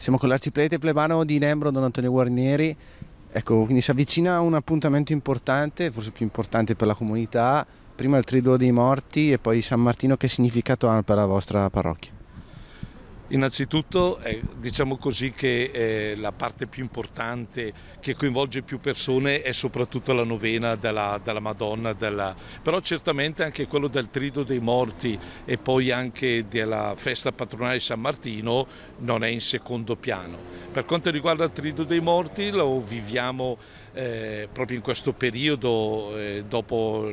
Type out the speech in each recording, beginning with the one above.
Siamo con l'arciprete plebano di Nembro, Don Antonio Guarnieri. Ecco, quindi si avvicina un appuntamento importante, forse più importante per la comunità, prima il Triduo dei Morti e poi San Martino, che significato ha per la vostra parrocchia? Innanzitutto eh, diciamo così che eh, la parte più importante che coinvolge più persone è soprattutto la novena della, della Madonna, della... però certamente anche quello del Trido dei Morti e poi anche della festa patronale di San Martino non è in secondo piano. Per quanto riguarda il Trido dei Morti lo viviamo eh, proprio in questo periodo eh, dopo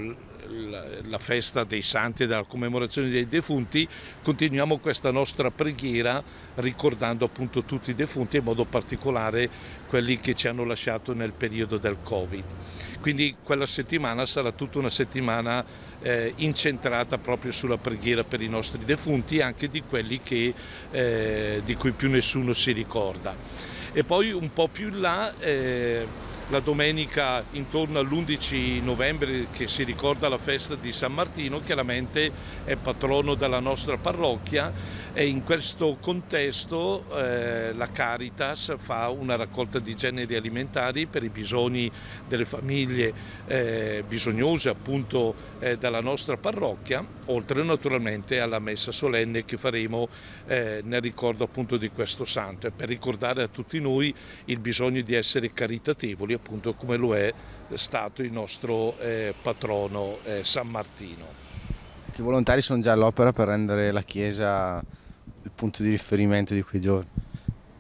la festa dei santi e della commemorazione dei defunti, continuiamo questa nostra preghiera ricordando appunto tutti i defunti, in modo particolare quelli che ci hanno lasciato nel periodo del Covid. Quindi quella settimana sarà tutta una settimana eh, incentrata proprio sulla preghiera per i nostri defunti, anche di quelli che, eh, di cui più nessuno si ricorda. E poi un po' più in là... Eh, la domenica intorno all'11 novembre che si ricorda la festa di San Martino, chiaramente è patrono della nostra parrocchia e in questo contesto eh, la Caritas fa una raccolta di generi alimentari per i bisogni delle famiglie eh, bisognose appunto eh, dalla nostra parrocchia, oltre naturalmente alla messa solenne che faremo eh, nel ricordo appunto di questo santo e per ricordare a tutti noi il bisogno di essere caritatevoli Calabria, appunto come lo è stato il nostro eh, patrono eh, San Martino. I volontari sono già all'opera per rendere la chiesa il punto di riferimento di quei giorni.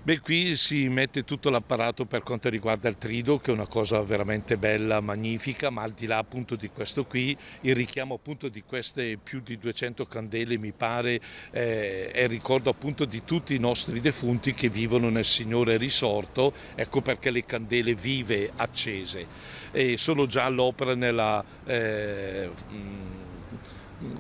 Beh, qui si mette tutto l'apparato per quanto riguarda il trido, che è una cosa veramente bella, magnifica, ma al di là appunto di questo qui, il richiamo appunto di queste più di 200 candele, mi pare, eh, è il ricordo appunto di tutti i nostri defunti che vivono nel Signore risorto, ecco perché le candele vive, accese. E sono già all'opera nella... Eh, mm,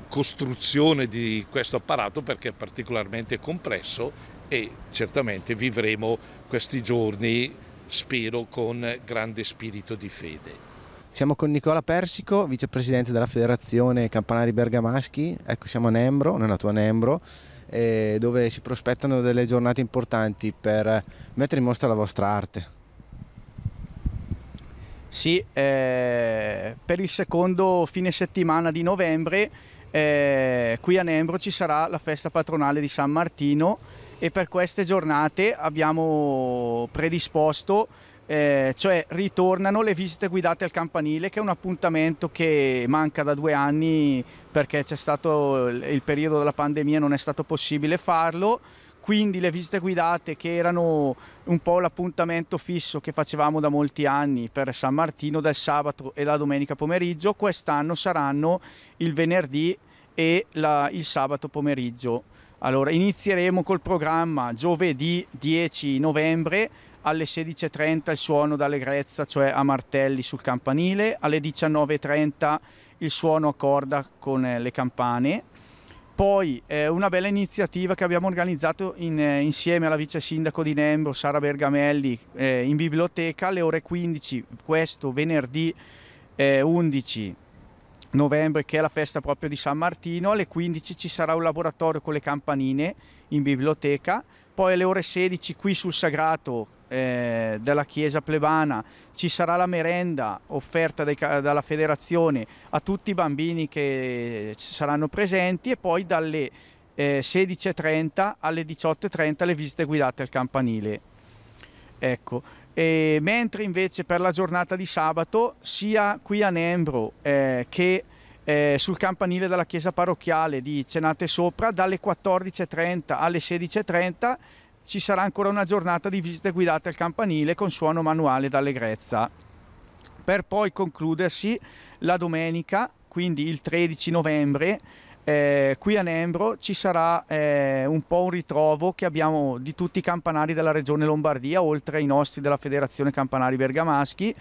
costruzione di questo apparato perché è particolarmente compresso e certamente vivremo questi giorni, spero, con grande spirito di fede. Siamo con Nicola Persico, vicepresidente della Federazione Campanari Bergamaschi, ecco siamo a Nembro, nella tua Nembro, eh, dove si prospettano delle giornate importanti per mettere in mostra la vostra arte. Sì, eh, per il secondo fine settimana di novembre eh, qui a Nembro ci sarà la festa patronale di San Martino e per queste giornate abbiamo predisposto eh, cioè ritornano le visite guidate al campanile che è un appuntamento che manca da due anni perché c'è stato il periodo della pandemia non è stato possibile farlo quindi le visite guidate che erano un po' l'appuntamento fisso che facevamo da molti anni per San Martino dal sabato e la domenica pomeriggio quest'anno saranno il venerdì e la, il sabato pomeriggio allora, inizieremo col programma giovedì 10 novembre alle 16.30 il suono d'allegrezza, cioè a martelli sul campanile, alle 19.30 il suono a corda con eh, le campane. Poi eh, una bella iniziativa che abbiamo organizzato in, eh, insieme alla vice sindaco di Nembro, Sara Bergamelli, eh, in biblioteca alle ore 15, questo venerdì 11 eh, novembre che è la festa proprio di San Martino, alle 15 ci sarà un laboratorio con le campanine in biblioteca, poi alle ore 16 qui sul Sagrato eh, della Chiesa Plebana ci sarà la merenda offerta dai, dalla federazione a tutti i bambini che saranno presenti e poi dalle eh, 16.30 alle 18.30 le visite guidate al campanile. Ecco. mentre invece per la giornata di sabato sia qui a Nembro eh, che eh, sul campanile della chiesa parrocchiale di Cenate Sopra dalle 14.30 alle 16.30 ci sarà ancora una giornata di visite guidate al campanile con suono manuale d'allegrezza per poi concludersi la domenica quindi il 13 novembre eh, qui a Nembro ci sarà eh, un po' un ritrovo che abbiamo di tutti i campanari della regione Lombardia, oltre ai nostri della Federazione Campanari Bergamaschi,